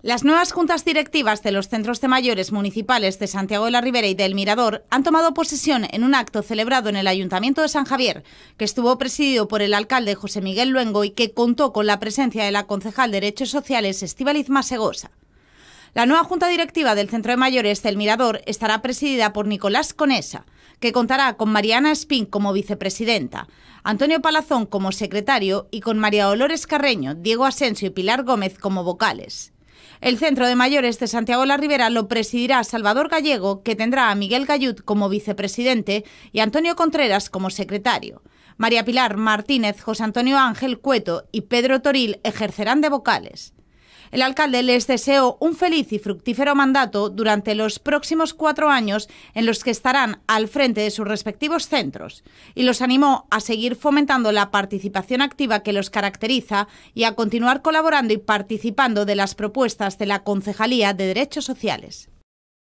Las nuevas juntas directivas de los centros de mayores municipales de Santiago de la Ribera y del Mirador han tomado posesión en un acto celebrado en el Ayuntamiento de San Javier, que estuvo presidido por el alcalde José Miguel Luengo y que contó con la presencia de la concejal de Derechos Sociales Estíbaliz Masegosa. La nueva junta directiva del Centro de Mayores del Mirador estará presidida por Nicolás Conesa, que contará con Mariana Espín como vicepresidenta, Antonio Palazón como secretario y con María Dolores Carreño, Diego Asensio y Pilar Gómez como vocales. El Centro de Mayores de Santiago La Ribera lo presidirá Salvador Gallego, que tendrá a Miguel Gallut como vicepresidente y Antonio Contreras como secretario. María Pilar Martínez, José Antonio Ángel Cueto y Pedro Toril ejercerán de vocales. El alcalde les deseó un feliz y fructífero mandato durante los próximos cuatro años en los que estarán al frente de sus respectivos centros y los animó a seguir fomentando la participación activa que los caracteriza y a continuar colaborando y participando de las propuestas de la Concejalía de Derechos Sociales.